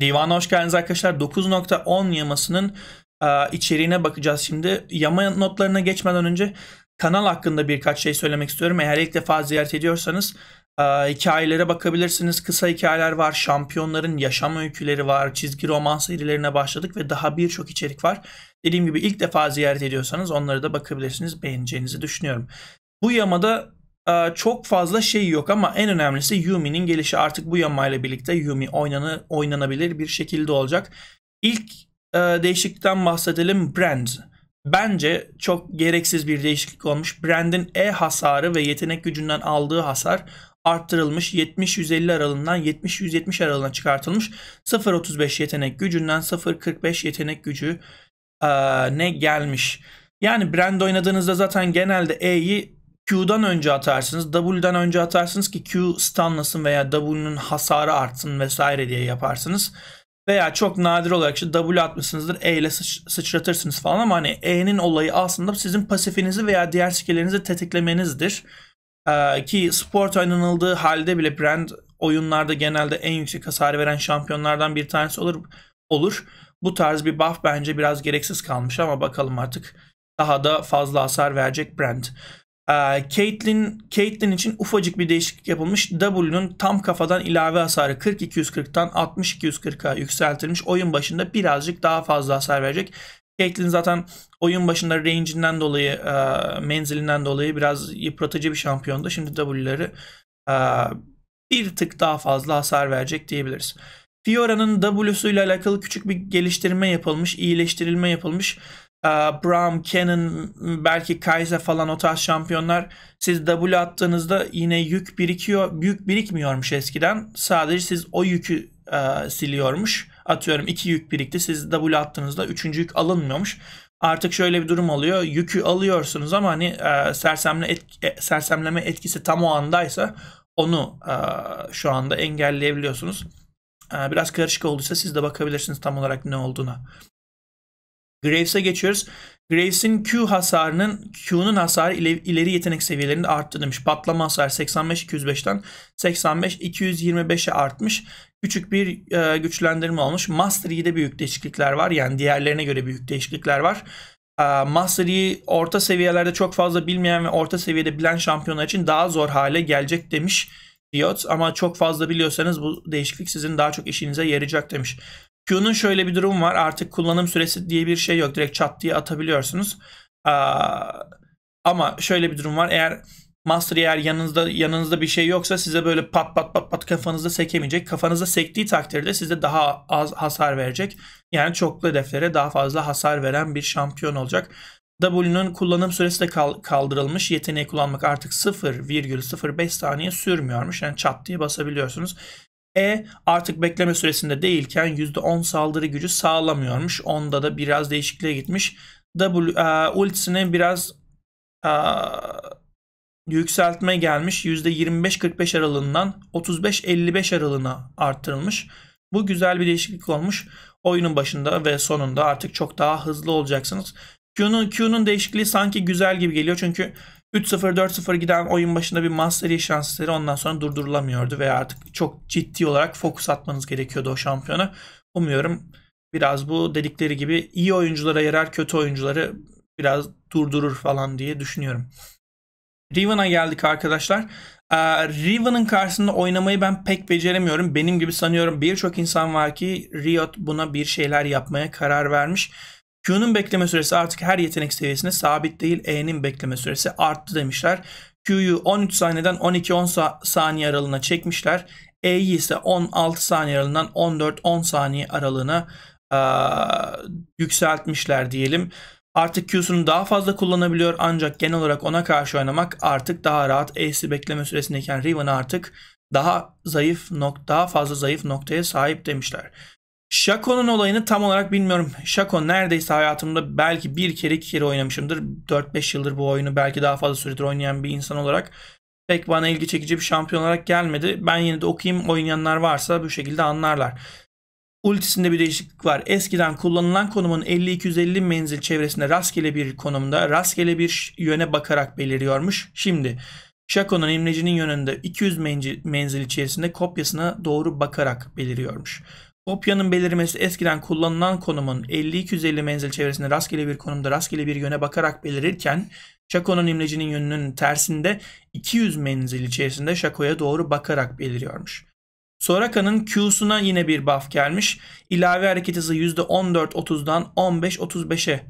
Divana hoş geldiniz arkadaşlar. 9.10 yamasının e, içeriğine bakacağız şimdi. Yama notlarına geçmeden önce kanal hakkında birkaç şey söylemek istiyorum. Eğer ilk defa ziyaret ediyorsanız e, hikayelere bakabilirsiniz. Kısa hikayeler var, şampiyonların yaşam öyküleri var, çizgi roman serilerine başladık ve daha birçok içerik var. Dediğim gibi ilk defa ziyaret ediyorsanız onlara da bakabilirsiniz. Beğeneceğinizi düşünüyorum. Bu yamada ee, çok fazla şey yok ama en önemlisi Yumi'nin gelişi artık bu yamayla birlikte Yumi oynanı, oynanabilir bir şekilde olacak. İlk e, değişiklikten bahsedelim Brand. Bence çok gereksiz bir değişiklik olmuş. Brand'in E hasarı ve yetenek gücünden aldığı hasar arttırılmış 70-150 aralığından 70-170 aralığına çıkartılmış. 0.35 yetenek gücünden 0.45 yetenek gücü e, ne gelmiş. Yani Brand oynadığınızda zaten genelde E'yi Q'dan önce atarsınız. W'dan önce atarsınız ki Q stunlasın veya W'nun hasarı artsın vesaire diye yaparsınız. Veya çok nadir olarak işte W atmışsınızdır E ile sıç sıçratırsınız falan ama hani E'nin olayı aslında sizin pasifinizi veya diğer skilllerinizi tetiklemenizdir. Ee, ki sport oynanıldığı halde bile brand oyunlarda genelde en yüksek hasarı veren şampiyonlardan bir tanesi olur. olur. Bu tarz bir buff bence biraz gereksiz kalmış ama bakalım artık daha da fazla hasar verecek brand. Ee, Caitlyn, Caitlyn için ufacık bir değişiklik yapılmış. W'nun tam kafadan ilave hasarı 40-240'tan 60-240'a yükseltilmiş. Oyun başında birazcık daha fazla hasar verecek. Caitlyn zaten oyun başında range'inden dolayı, e, menzilinden dolayı biraz yıpratıcı bir şampiyondu. Şimdi W'leri e, bir tık daha fazla hasar verecek diyebiliriz. Fiora'nın W'suyla alakalı küçük bir geliştirme yapılmış, iyileştirilme yapılmış. Ee, Bram, Cannon, belki Kaiser falan o tarz şampiyonlar siz double attığınızda yine yük birikiyor. büyük birikmiyormuş eskiden. Sadece siz o yükü e, siliyormuş. Atıyorum iki yük birikti. Siz double attığınızda üçüncü yük alınmıyormuş. Artık şöyle bir durum oluyor. Yükü alıyorsunuz ama hani e, sersemle etki, e, sersemleme etkisi tam o andaysa onu e, şu anda engelleyebiliyorsunuz. E, biraz karışık olduysa siz de bakabilirsiniz tam olarak ne olduğuna. Graves'e geçiyoruz. Graves'in Q hasarının Q'nun hasarı ileri yetenek seviyelerinde arttı demiş. Patlama hasarı 85-205'ten 85-225'e artmış. Küçük bir e, güçlendirme olmuş. Master Yi'de büyük değişiklikler var. Yani diğerlerine göre büyük değişiklikler var. E, Master Yi orta seviyelerde çok fazla bilmeyen ve orta seviyede bilen şampiyonlar için daha zor hale gelecek demiş Riot. Ama çok fazla biliyorsanız bu değişiklik sizin daha çok işinize yarayacak demiş. Q'nun şöyle bir durum var. Artık kullanım süresi diye bir şey yok. Direkt çat diye atabiliyorsunuz. ama şöyle bir durum var. Eğer Master eğer yanınızda yanınızda bir şey yoksa size böyle pat pat pat pat kafanızda sekemeyecek. Kafanızda sektiği takdirde size daha az hasar verecek. Yani çoklu hedeflere daha fazla hasar veren bir şampiyon olacak. W'nun kullanım süresi de kaldırılmış. Yeteneği kullanmak artık 0,05 saniye sürmüyormuş. Yani çat diye basabiliyorsunuz. E artık bekleme süresinde değilken %10 saldırı gücü sağlamıyormuş. Onda da biraz değişikliğe gitmiş. W, e, ultisini biraz e, yükseltme gelmiş. %25-45 aralığından 35-55 aralığına arttırılmış. Bu güzel bir değişiklik olmuş. Oyunun başında ve sonunda artık çok daha hızlı olacaksınız. Q'nun Q'nun değişikliği sanki güzel gibi geliyor çünkü 3-0 4-0 giden oyun başında bir master şansları ondan sonra durdurulamıyordu ve artık çok ciddi olarak fokus atmanız gerekiyordu o şampiyona. Umuyorum biraz bu dedikleri gibi iyi oyunculara yarar kötü oyuncuları biraz durdurur falan diye düşünüyorum. Riven'a geldik arkadaşlar. Ee, Riven'ın karşısında oynamayı ben pek beceremiyorum. Benim gibi sanıyorum birçok insan var ki Riot buna bir şeyler yapmaya karar vermiş. Q'nun bekleme süresi artık her yetenek seviyesine sabit değil. E'nin bekleme süresi arttı demişler. Q'yu 13 saniyeden 12-10 saniye aralığına çekmişler. E'yi ise 16 saniye aralığından 14-10 saniye aralığına e, yükseltmişler diyelim. Artık Q'sunu daha fazla kullanabiliyor ancak genel olarak ona karşı oynamak artık daha rahat. E'si bekleme süresindeyken Riven artık daha zayıf nok daha fazla zayıf noktaya sahip demişler. Shaco'nun olayını tam olarak bilmiyorum. Shaco neredeyse hayatımda belki bir kere iki kere oynamışımdır. 4-5 yıldır bu oyunu belki daha fazla süredir oynayan bir insan olarak pek bana ilgi çekici bir şampiyon olarak gelmedi. Ben yine de okuyayım oynayanlar varsa bu şekilde anlarlar. Ultisinde bir değişiklik var. Eskiden kullanılan konumun 50-250 menzil çevresinde rastgele bir konumda rastgele bir yöne bakarak beliriyormuş. Şimdi Shaco'nun imlecinin yönünde 200 menzil içerisinde kopyasına doğru bakarak beliriyormuş. Kopyanın belirmesi eskiden kullanılan konumun 50-250 menzil çevresinde rastgele bir konumda rastgele bir yöne bakarak belirirken Şako'nun imlecinin yönünün tersinde 200 menzil içerisinde Şako'ya doğru bakarak beliriyormuş. Soraka'nın Q'suna yine bir buff gelmiş. İlave hareket hızı %14-30'dan 15-35'e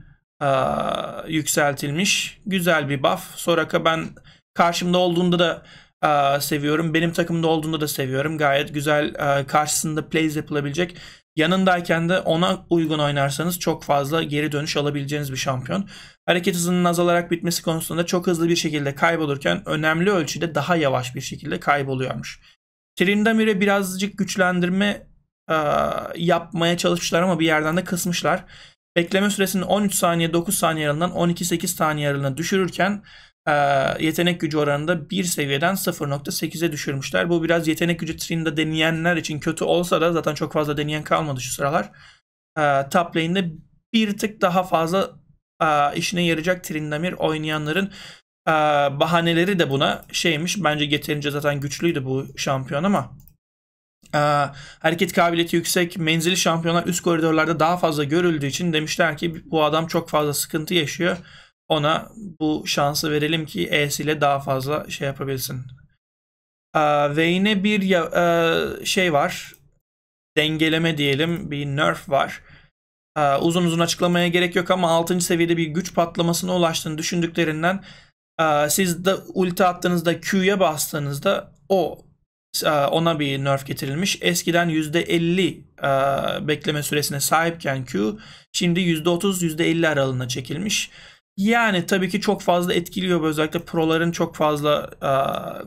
yükseltilmiş. Güzel bir buff. Soraka ben karşımda olduğunda da seviyorum. Benim takımda olduğunda da seviyorum. Gayet güzel e, karşısında plays yapılabilecek. Yanındayken de ona uygun oynarsanız çok fazla geri dönüş alabileceğiniz bir şampiyon. Hareket hızının azalarak bitmesi konusunda çok hızlı bir şekilde kaybolurken önemli ölçüde daha yavaş bir şekilde kayboluyormuş. Trindamir'e birazcık güçlendirme e, yapmaya çalışmışlar ama bir yerden de kısmışlar. Bekleme süresini 13 saniye 9 saniye aralığından 12-8 saniye aralığına düşürürken ee, yetenek gücü oranında bir seviyeden 0.8'e düşürmüşler. Bu biraz yetenek gücü trininde deneyenler için kötü olsa da zaten çok fazla deneyen kalmadı şu sıralar. Ee, top lane'de bir tık daha fazla e, işine yarayacak Trindamir oynayanların e, bahaneleri de buna şeymiş. Bence yeterince zaten güçlüydü bu şampiyon ama e, hareket kabiliyeti yüksek, menzili şampiyonlar üst koridorlarda daha fazla görüldüğü için demişler ki bu adam çok fazla sıkıntı yaşıyor ona bu şansı verelim ki ile daha fazla şey yapabilsin. Ee, bir e, şey var. Dengeleme diyelim. Bir nerf var. Ee, uzun uzun açıklamaya gerek yok ama 6. seviyede bir güç patlamasına ulaştığını düşündüklerinden e, siz de ulti attığınızda Q'ya bastığınızda o e, ona bir nerf getirilmiş. Eskiden %50 e, bekleme süresine sahipken Q şimdi %30-%50 aralığına çekilmiş. Yani tabii ki çok fazla etkiliyor. Özellikle proların çok fazla e,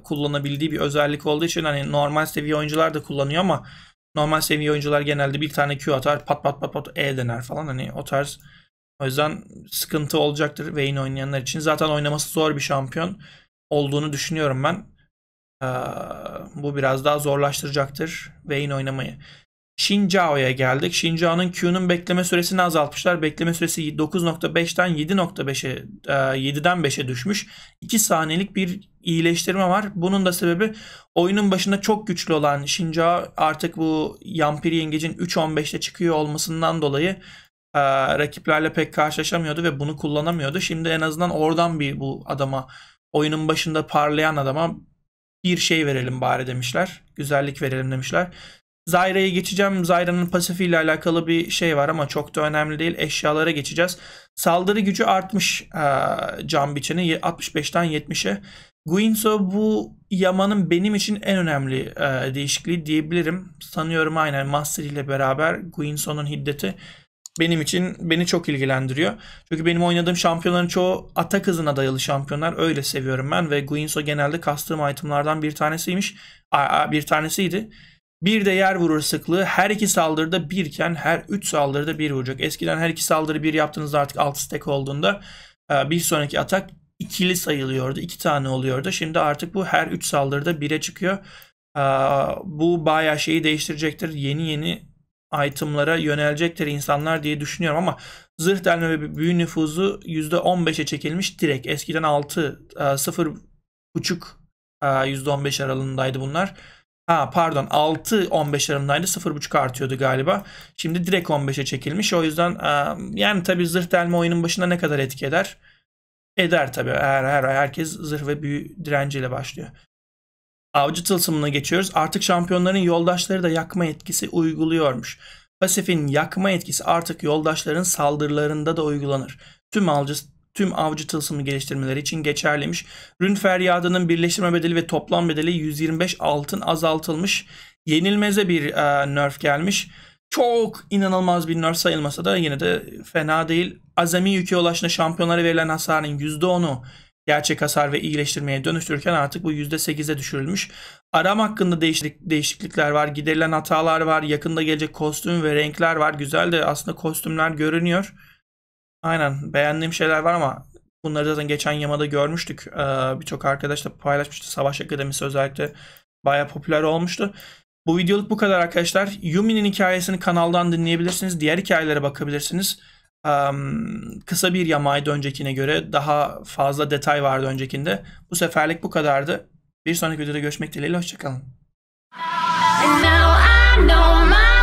kullanabildiği bir özellik olduğu için hani normal seviye oyuncular da kullanıyor ama normal seviye oyuncular genelde bir tane Q atar pat pat pat pat E dener falan hani o tarz. O yüzden sıkıntı olacaktır Vayne oynayanlar için. Zaten oynaması zor bir şampiyon olduğunu düşünüyorum ben. Ee, bu biraz daha zorlaştıracaktır Vayne oynamayı. Shinjao'ya geldik. Shinjao'nun Q'nun bekleme süresini azaltmışlar. Bekleme süresi 9.5'ten 7.5'e 7'den 5'e düşmüş. 2 saniyelik bir iyileştirme var. Bunun da sebebi oyunun başında çok güçlü olan Shinjao artık bu Yampiri Yengeç'in 3.15'te çıkıyor olmasından dolayı e, rakiplerle pek karşılaşamıyordu ve bunu kullanamıyordu. Şimdi en azından oradan bir bu adama oyunun başında parlayan adama bir şey verelim bari demişler. Güzellik verelim demişler. Zyra'ya geçeceğim. Zyra'nın ile alakalı bir şey var ama çok da önemli değil. Eşyalara geçeceğiz. Saldırı gücü artmış e, can biçeni 65'ten 70'e. Guinso bu Yaman'ın benim için en önemli e, değişikliği diyebilirim. Sanıyorum aynen Master ile beraber Guinso'nun hiddeti benim için beni çok ilgilendiriyor. Çünkü benim oynadığım şampiyonların çoğu atak hızına dayalı şampiyonlar. Öyle seviyorum ben ve Guinso genelde kastığım itemlardan bir tanesiymiş. A, a, bir tanesiydi. Bir de yer vurur sıklığı her iki saldırıda birken her üç saldırıda bir vuracak. Eskiden her iki saldırı bir yaptığınızda artık alt stack olduğunda e, bir sonraki atak ikili sayılıyordu. iki tane oluyordu. Şimdi artık bu her üç saldırıda bire çıkıyor. E, bu bayağı şeyi değiştirecektir. Yeni yeni itemlara yönelecektir insanlar diye düşünüyorum ama zırh delme ve büyü nüfuzu %15'e çekilmiş direkt. Eskiden 6, 0,5 %15 aralığındaydı bunlar. Ha pardon 6 15 aralığındaydı 0.5 artıyordu galiba. Şimdi direkt 15'e çekilmiş. O yüzden e, yani tabi zırh delme oyunun başında ne kadar etki eder? Eder tabi. Her, her herkes zırh ve büyü direnciyle başlıyor. Avcı tılsımına geçiyoruz. Artık şampiyonların yoldaşları da yakma etkisi uyguluyormuş. Pasifin yakma etkisi artık yoldaşların saldırılarında da uygulanır. Tüm avcı tüm avcı tılsımı geliştirmeleri için geçerliymiş. Rün feryadının birleştirme bedeli ve toplam bedeli 125 altın azaltılmış. Yenilmeze bir e, nerf gelmiş. Çok inanılmaz bir nerf sayılmasa da yine de fena değil. Azami yüke ulaşına şampiyonlara verilen hasarın %10'u gerçek hasar ve iyileştirmeye dönüştürürken artık bu %8'e düşürülmüş. Aram hakkında değişiklik, değişiklikler var, giderilen hatalar var, yakında gelecek kostüm ve renkler var. Güzel de aslında kostümler görünüyor. Aynen beğendiğim şeyler var ama bunları zaten geçen yamada görmüştük. Ee, Birçok arkadaş da paylaşmıştı. Savaş Akademisi özellikle baya popüler olmuştu. Bu videoluk bu kadar arkadaşlar. Yumi'nin hikayesini kanaldan dinleyebilirsiniz. Diğer hikayelere bakabilirsiniz. Um, kısa bir yamaydı öncekine göre. Daha fazla detay vardı öncekinde. Bu seferlik bu kadardı. Bir sonraki videoda görüşmek dileğiyle. Hoşçakalın. And now I know my